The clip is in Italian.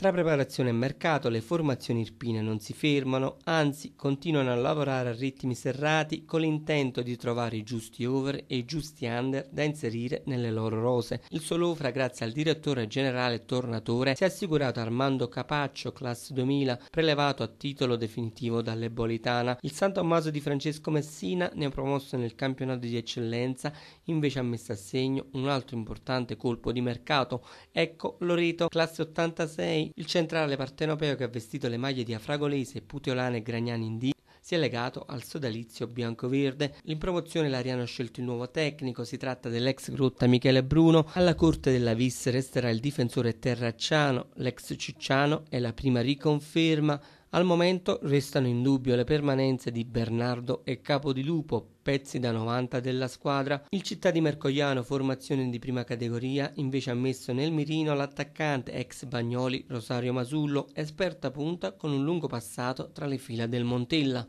Tra preparazione e mercato le formazioni irpine non si fermano, anzi continuano a lavorare a ritmi serrati con l'intento di trovare i giusti over e i giusti under da inserire nelle loro rose. Il Solofra, grazie al direttore generale Tornatore, si è assicurato Armando Capaccio, classe 2000, prelevato a titolo definitivo dall'Ebolitana. Il San Tommaso di Francesco Messina, ne ha promosso nel campionato di eccellenza, invece ha messo a segno un altro importante colpo di mercato. Ecco Loreto, classe 86 il centrale partenopeo che ha vestito le maglie di Afragolese, Puteolane e Gragnani in D si è legato al sodalizio bianco-verde. In promozione l'Ariano ha scelto il nuovo tecnico, si tratta dell'ex grotta Michele Bruno. Alla corte della Vis resterà il difensore Terracciano, l'ex Cicciano è la prima riconferma al momento restano in dubbio le permanenze di Bernardo e Capodilupo, pezzi da 90 della squadra. Il città di Mercogliano, formazione di prima categoria, invece ha messo nel mirino l'attaccante ex Bagnoli Rosario Masullo, esperta punta con un lungo passato tra le fila del Montella.